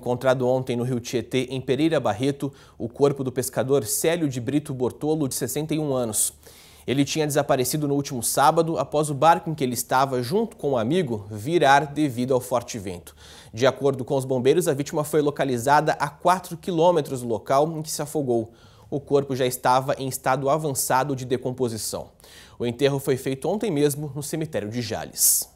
Encontrado ontem no rio Tietê, em Pereira Barreto, o corpo do pescador Célio de Brito Bortolo, de 61 anos. Ele tinha desaparecido no último sábado após o barco em que ele estava, junto com um amigo, virar devido ao forte vento. De acordo com os bombeiros, a vítima foi localizada a 4 quilômetros do local em que se afogou. O corpo já estava em estado avançado de decomposição. O enterro foi feito ontem mesmo no cemitério de Jales.